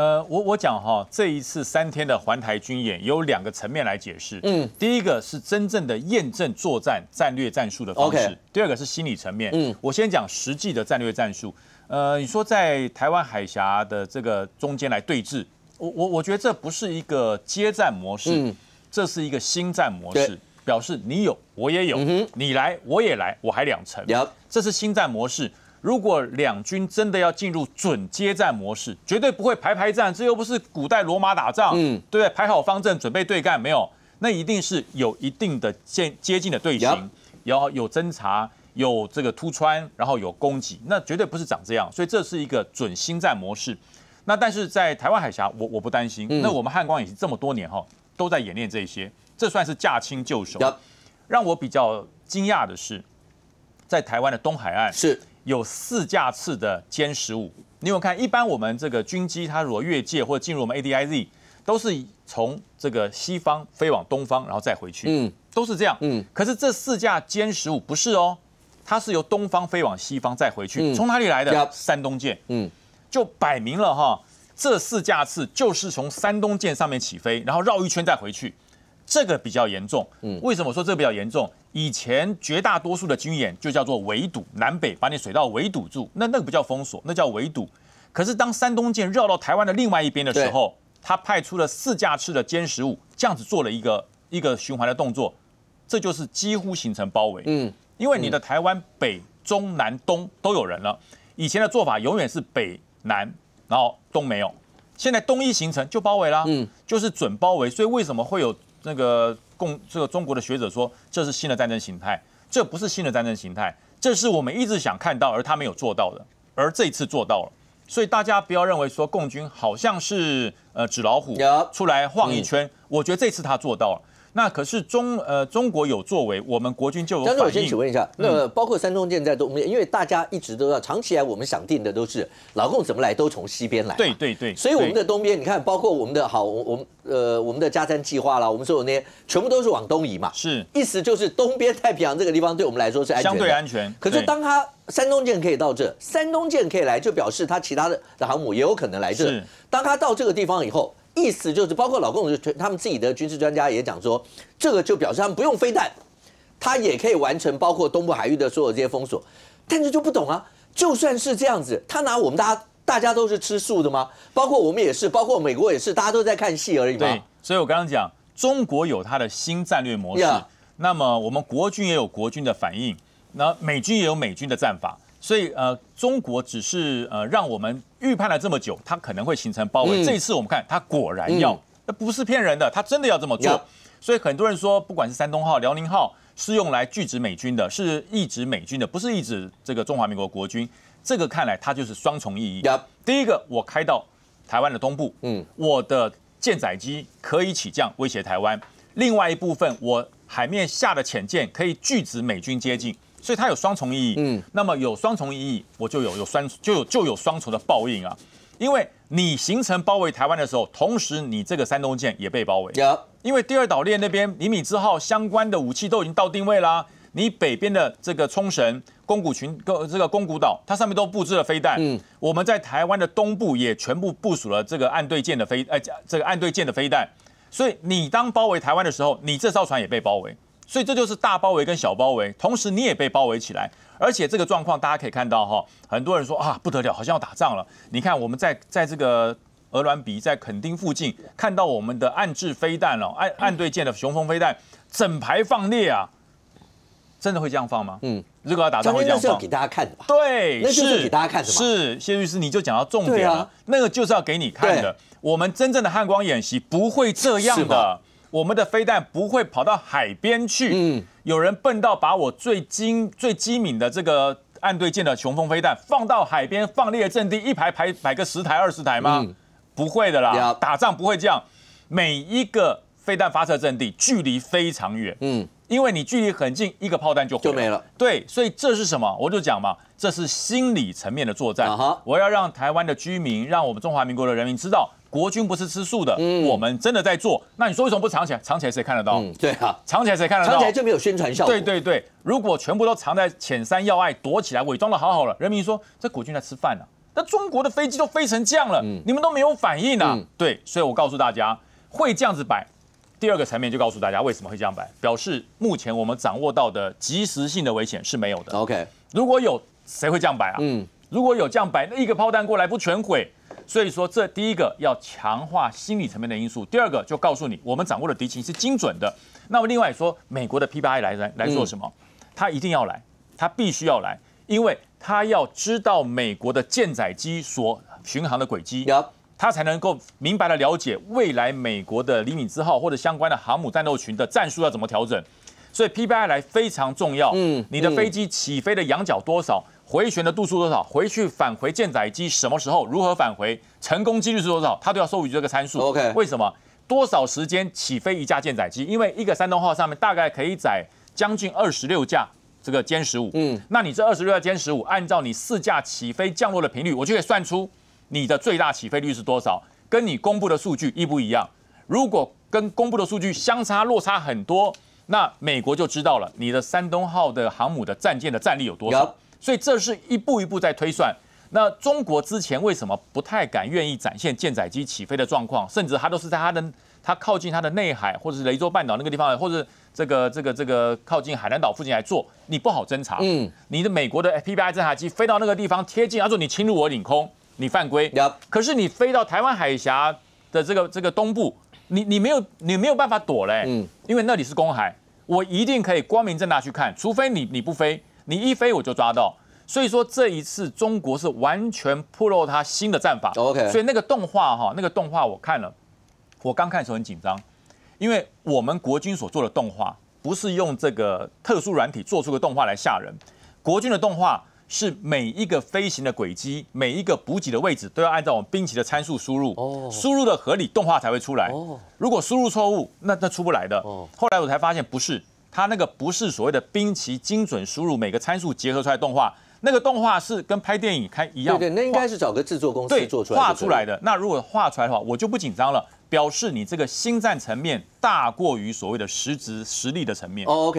呃，我我讲哈，这一次三天的环台军演，有两个层面来解释。嗯，第一个是真正的验证作战战略战术的方式。第二个是心理层面。嗯，我先讲实际的战略战术。呃，你说在台湾海峡的这个中间来对峙，我我我觉得这不是一个接战模式，这是一个新战模式，表示你有我也有，你来我也来，我还两层。这是新战模式。如果两军真的要进入准接战模式，绝对不会排排战，这又不是古代罗马打仗，对不对？排好方阵准备对干没有？那一定是有一定的接接近的队形，然后有侦察，有这个突穿，然后有攻击，那绝对不是长这样。所以这是一个准新战模式。那但是在台湾海峡，我我不担心。那我们汉光演习这么多年哈，都在演练这些，这算是驾轻就熟。让我比较惊讶的是，在台湾的东海岸是。有四架次的歼十五，你有看？一般我们这个军机，它如果越界或者进入我们 A D I Z，都是从这个西方飞往东方，然后再回去，嗯，都是这样，嗯。可是这四架歼十五不是哦，它是由东方飞往西方再回去，从哪里来的？山东舰，嗯，就摆明了哈，这四架次就是从山东舰上面起飞，然后绕一圈再回去。这个比较严重，嗯，为什么说这个比较严重？以前绝大多数的军演就叫做围堵南北，把你水道围堵住，那那个不叫封锁，那叫围堵。可是当山东舰绕到台湾的另外一边的时候，他派出了四架次的歼十五，这样子做了一个一个循环的动作，这就是几乎形成包围，嗯，因为你的台湾北中南东都有人了。以前的做法永远是北南，然后东没有，现在东一形成就包围了，嗯，就是准包围。所以为什么会有？那个共这个中国的学者说，这是新的战争形态，这不是新的战争形态，这是我们一直想看到而他没有做到的，而这一次做到了，所以大家不要认为说共军好像是。呃，纸老虎出来晃一圈，我觉得这次他做到了。那可是中呃，中国有作为，我们国军就有反应。我先请问一下，那包括山东舰在东面，因为大家一直都要长期来，我们想定的都是老共怎么来都从西边来。对对对。所以我们的东边，你看，包括我们的好，我们呃，我们的加餐计划了，我们所有那些全部都是往东移嘛。是。意思就是东边太平洋这个地方对我们来说是安全。相对安全。可是当他山东舰可以到这，山东舰可以来，就表示他其他的的航母也有可能来这。是。当他到这个地方。以后，意思就是，包括老共他们自己的军事专家也讲说，这个就表示他们不用飞弹，他也可以完成包括东部海域的所有这些封锁。但是就不懂啊，就算是这样子，他拿我们大家，大家都是吃素的吗？包括我们也是，包括美国也是，大家都在看戏而已嘛。对，所以我刚刚讲，中国有他的新战略模式，那么我们国军也有国军的反应，那美军也有美军的战法。所以呃，中国只是呃，让我们预判了这么久，它可能会形成包围。这一次我们看，它果然要，那不是骗人的，它真的要这么做。所以很多人说，不管是山东号、辽宁号，是用来拒止美军的，是抑制美军的，不是抑制这个中华民国国军。这个看来它就是双重意义。第一个，我开到台湾的东部，嗯，我的舰载机可以起降，威胁台湾；另外一部分，我海面下的潜舰可以拒止美军接近。所以它有双重意义，嗯，那么有双重意义，我就有有双就有就有双重的报应啊，因为你形成包围台湾的时候，同时你这个山东舰也被包围，有，因为第二岛链那边尼米兹号相关的武器都已经到定位啦，你北边的这个冲绳宫古群个这个宫古岛，它上面都布置了飞弹，嗯，我们在台湾的东部也全部部署了这个岸对舰的飞呃，这个岸对舰的飞弹，所以你当包围台湾的时候，你这艘船也被包围。所以这就是大包围跟小包围，同时你也被包围起来，而且这个状况大家可以看到哈，很多人说啊不得了，好像要打仗了。你看我们在在这个俄罗比在垦丁附近看到我们的暗制飞弹了，暗岸对舰的雄风飞弹整排放列啊，真的会这样放吗？嗯，如果要打仗会这样放。给大家看的吧？对，那就是给大家看什是谢律师，你就讲到重点了，那个就是要给你看的，我们真正的汉光演习不会这样的。我们的飞弹不会跑到海边去。嗯，有人笨到把我最精、最机敏的这个岸对舰的雄风飞弹放到海边放列阵地，一排排摆个十台、二十台吗？不会的啦，打仗不会这样。每一个飞弹发射阵地距离非常远，嗯，因为你距离很近，一个炮弹就就没了。对，所以这是什么？我就讲嘛，这是心理层面的作战。我要让台湾的居民，让我们中华民国的人民知道。国军不是吃素的，我们真的在做。那你说为什么不藏起来？藏起来谁看得到？嗯，对啊，藏起来谁看得到？藏起来就没有宣传效。果。对对对，如果全部都藏在浅山要隘，躲起来伪装的好好了，人民说这国军在吃饭呢。那中国的飞机都飞成这样了，你们都没有反应啊？对，所以我告诉大家，会这样子摆。第二个层面就告诉大家为什么会这样摆，表示目前我们掌握到的即时性的危险是没有的。OK，如果有谁会这样摆啊？嗯，如果有这样摆，那一个炮弹过来不全毁？所以说，这第一个要强化心理层面的因素，第二个就告诉你，我们掌握的敌情是精准的。那么，另外说，美国的 P 八 I 来来来做什么？他一定要来，他必须要来，因为他要知道美国的舰载机所巡航的轨迹，他才能够明白的了解未来美国的李米兹号或者相关的航母战斗群的战术要怎么调整。所以 P 八 I 来非常重要。嗯，你的飞机起飞的仰角多少？回旋的度数多少？回去返回舰载机什么时候？如何返回？成功几率是多少？它都要收集这个参数。OK，为什么？多少时间起飞一架舰载机？因为一个山东号上面大概可以载将近二十六架这个歼十五。嗯，那你这二十六架歼十五，按照你四架起飞降落的频率，我就可以算出你的最大起飞率是多少，跟你公布的数据一不一样？如果跟公布的数据相差落差很多，那美国就知道了你的山东号的航母的战舰的战力有多少。所以这是一步一步在推算。那中国之前为什么不太敢愿意展现舰载机起飞的状况？甚至它都是在它的它靠近它的内海，或者是雷州半岛那个地方，或者这个这个这个靠近海南岛附近来做，你不好侦察。嗯，你的美国的 PBI 侦察机飞到那个地方贴近，他说你侵入我领空，你犯规。可是你飞到台湾海峡的这个这个东部，你你没有你没有办法躲嘞，嗯，因为那里是公海，我一定可以光明正大去看，除非你你不飞。你一飞我就抓到，所以说这一次中国是完全破露他新的战法。OK，所以那个动画哈，那个动画我看了，我刚看的时候很紧张，因为我们国军所做的动画不是用这个特殊软体做出个动画来吓人，国军的动画是每一个飞行的轨迹，每一个补给的位置都要按照我们兵器的参数输入，输入的合理动画才会出来，如果输入错误，那那出不来的，后来我才发现不是。他那个不是所谓的兵棋精准输入每个参数结合出来动画，那个动画是跟拍电影看一样。对对，那应该是找个制作公司做出来画出来的。那如果画出来的话，我就不紧张了，表示你这个心战层面大过于所谓的实质实力的层面。哦，OK。